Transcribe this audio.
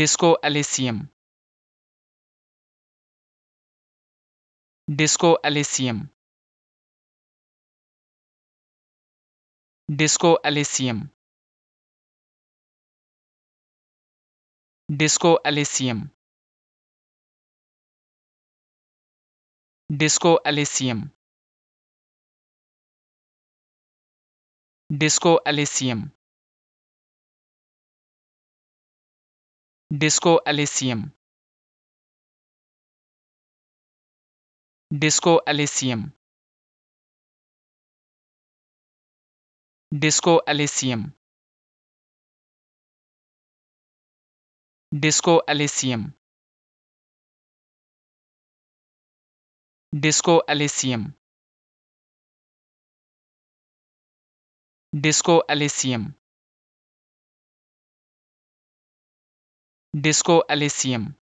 disco Elysium Disco Elysium Disco Elysium Disco Elysium Disco Elysium Disco Elysium Disco Elysium Disco Elysium Disco Elysium Disco Elysium Disco Elysium Disco Elysium Disco Elysium